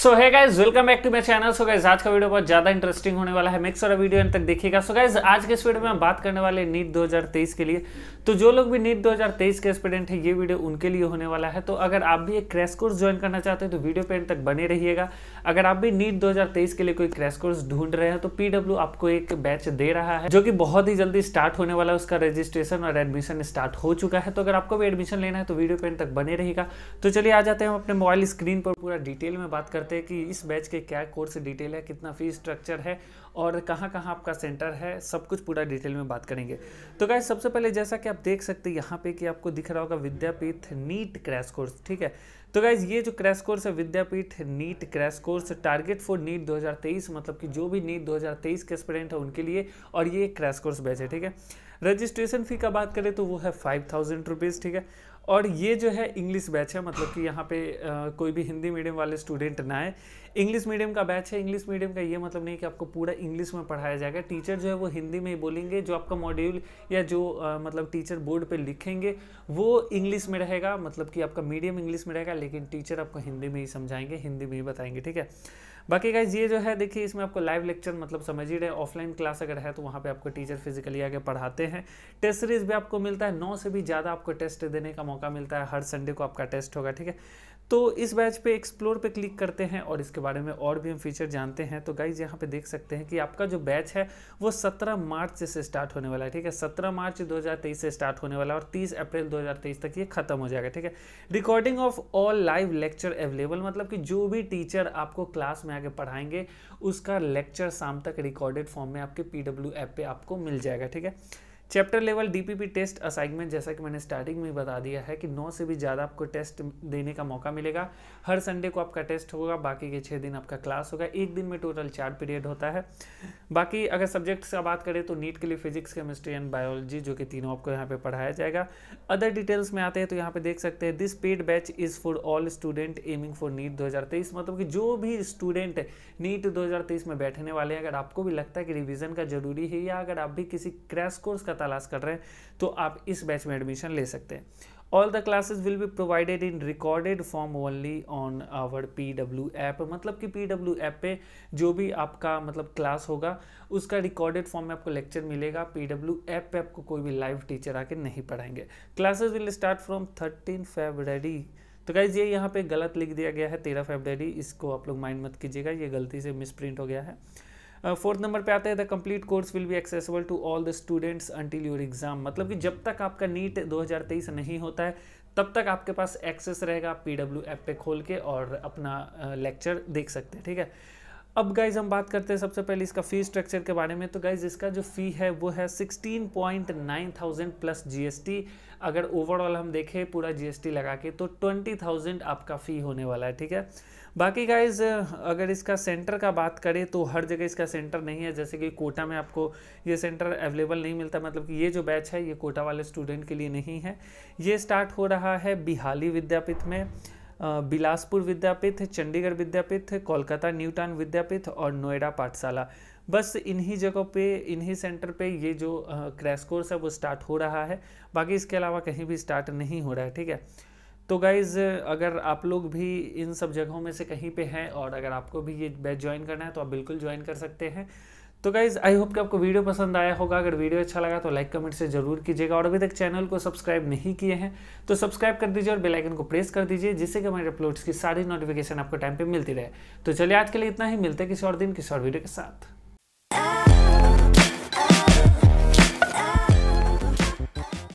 so hi guys welcome back to मेरे channel so guys आज का वीडियो बहुत ज्यादा इंटरेस्टिंग होने वाला है मिक्स और वीडियो तक देखिएगा सो गाइज आज के इस वीडियो में हम बात करने वाले नीट 2023 के लिए तो जो लोग भी नीट 2023 के स्टूडेंट है ये वीडियो उनके लिए होने वाला है तो अगर आप भी एक क्रैश कोर्स ज्वाइन करना चाहते हैं तो वीडियो पे तक बने रहिएगा अगर आप भी नीट दो के लिए कोई क्रैश कोर्स ढूंढ रहे हैं तो पीडब्ल्यू आपको एक बैच दे रहा है जो कि बहुत ही जल्दी स्टार्ट होने वाला है उसका रजिस्ट्रेशन और एडमिशन स्टार्ट हो चुका है तो अगर आपको भी एडमिशन लेना है तो वीडियो पे तक बने रहेगा तो चलिए आ जाते हैं हम अपने मोबाइल स्क्रीन पर पूरा डिटेल में बात करते जाते हैं कि इस बैच के क्या कोर्स डिटेल है कितना फीस स्ट्रक्चर है और कहाँ कहाँ आपका सेंटर है सब कुछ पूरा डिटेल में बात करेंगे तो गाइज सबसे पहले जैसा कि आप देख सकते हैं यहाँ पे कि आपको दिख रहा होगा विद्यापीठ नीट क्रैश कोर्स ठीक है तो गाइज ये जो क्रैश कोर्स है Vidyapeeth NEET crash course target for NEET 2023 मतलब कि जो भी नीट 2023 के स्टूडेंट है उनके लिए और ये क्रैश कोर्स बैच है ठीक है रजिस्ट्रेशन फ़ी का बात करें तो वो है फाइव थाउजेंड रुपीज़ ठीक है और ये जो है इंग्लिश बैच है मतलब कि यहाँ पे आ, कोई भी हिंदी मीडियम वाले स्टूडेंट ना आए इंग्लिश मीडियम का बैच है इंग्लिश मीडियम का ये मतलब नहीं कि आपको पूरा इंग्लिश में पढ़ाया जाएगा टीचर जो है वो हिंदी में ही बोलेंगे जो आपका मॉड्यूल या जो आ, मतलब टीचर बोर्ड पे लिखेंगे वो इंग्लिश में रहेगा मतलब कि आपका मीडियम इंग्लिश में रहेगा लेकिन टीचर आपको हिंदी में ही समझाएंगे हिंदी में ही बताएंगे ठीक है बाकी गाइज ये जो है देखिए इसमें आपको लाइव लेक्चर मतलब समझ ही रहे ऑफलाइन क्लास अगर है तो वहाँ पे आपको टीचर फिजिकली आगे पढ़ाते हैं टेस्ट सीरीज भी आपको मिलता है नौ से भी ज़्यादा आपको टेस्ट देने का मौका मिलता है हर संडे को आपका टेस्ट होगा ठीक है तो इस बैच पे एक्सप्लोर पे क्लिक करते हैं और इसके बारे में और भी हम फीचर जानते हैं तो गाइज यहाँ पे देख सकते हैं कि आपका जो बैच है वो 17 मार्च से स्टार्ट होने वाला है ठीक है 17 मार्च 2023 से स्टार्ट होने वाला है और 30 अप्रैल 2023 तक ये खत्म हो जाएगा ठीक है recording of all live lecture available मतलब कि जो भी टीचर आपको क्लास में आगे पढ़ाएंगे उसका लेक्चर शाम तक रिकॉर्डेड फॉर्म में आपके पी ऐप पर आपको मिल जाएगा ठीक है chapter level DPP test assignment जैसा कि मैंने स्टार्टिंग में बता दिया है कि नौ से भी ज़्यादा आपको टेस्ट देने का मौका मिलेगा हर संडे को आपका टेस्ट होगा बाकी के छः दिन आपका क्लास होगा एक दिन में टोटल चार पीरियड होता है बाकी अगर सब्जेक्ट्स का बात करें तो नीट के लिए फिजिक्स केमिस्ट्री एंड बायोलॉजी जो कि तीनों आपको यहाँ पर पढ़ाया जाएगा अदर डिटेल्स में आते हैं तो यहाँ पर देख सकते हैं this paid batch is for all student aiming for NEET दो मतलब कि जो भी स्टूडेंट नीट दो में बैठने वाले हैं अगर आपको भी लगता है कि रिविज़न का जरूरी है या अगर आप भी किसी क्रैश कोर्स का तलाश कर रहे हैं तो आप इस बैच में एडमिशन ले सकते हैं all the classes will be provided in recorded form only on our P W app मतलब कि पी डब्ल्यू ऐप पे जो भी आपका मतलब क्लास होगा उसका रिकॉर्डेड फॉर्म में आपको लेक्चर मिलेगा पी डब्ल्यू ऐप पर आपको कोई भी लाइव टीचर आके नहीं पढ़ाएंगे classes will start from thirteen February तो गाइज ये यहाँ पे गलत लिख दिया गया है तेरह फेबररी इसको आप लोग माइंड मत कीजिएगा ये गलती से मिसप्रिंट हो गया है फोर्थ नंबर पे आता है the complete course will be accessible to all the students until your exam मतलब कि जब तक आपका नीट 2023 नहीं होता है तब तक आपके पास एक्सेस रहेगा आप पी डब्ल्यू एप पे खोल के और अपना लेक्चर देख सकते हैं ठीक है अब गाइज हम बात करते हैं सबसे पहले इसका फी स्ट्रक्चर के बारे में तो गाइज इसका जो फी है वो है sixteen point nine thousand plus GST अगर ओवरऑल हम देखें पूरा जीएसटी लगा के तो ट्वेंटी थाउजेंड आपका फ़ी होने वाला है ठीक है बाकी गाइज अगर इसका सेंटर का बात करें तो हर जगह इसका सेंटर नहीं है जैसे कि कोटा में आपको ये सेंटर अवेलेबल नहीं मिलता मतलब कि ये जो बैच है ये कोटा वाले स्टूडेंट के लिए नहीं है ये स्टार्ट हो रहा है बिहाली विद्यापीठ में बिलासपुर विद्यापीठ चंडीगढ़ विद्यापीठ कोलकाता न्यू टाउन विद्यापीठ और नोएडा पाठशाला बस इन्हीं जगहों पे इन्हीं सेंटर पे ये जो क्रैश कोर्स है वो स्टार्ट हो रहा है बाकी इसके अलावा कहीं भी स्टार्ट नहीं हो रहा है ठीक है तो गाइज़ अगर आप लोग भी इन सब जगहों में से कहीं पे हैं और अगर आपको भी ये बैच ज्वाइन करना है तो आप बिल्कुल ज्वाइन कर सकते हैं तो गाइज आई होप कि आपको वीडियो पसंद आया होगा अगर वीडियो अच्छा लगा तो लाइक कमेंट से जरूर कीजिएगा और अभी तक चैनल को सब्सक्राइब नहीं किए हैं तो सब्सक्राइब कर दीजिए और बेल आइकन को प्रेस कर दीजिए जिससे कि हमारे अपलोड्स की सारी नोटिफिकेशन आपको टाइम पे मिलती रहे तो चलिए आज के लिए इतना ही मिलता है किसी और दिन किसी और वीडियो के साथ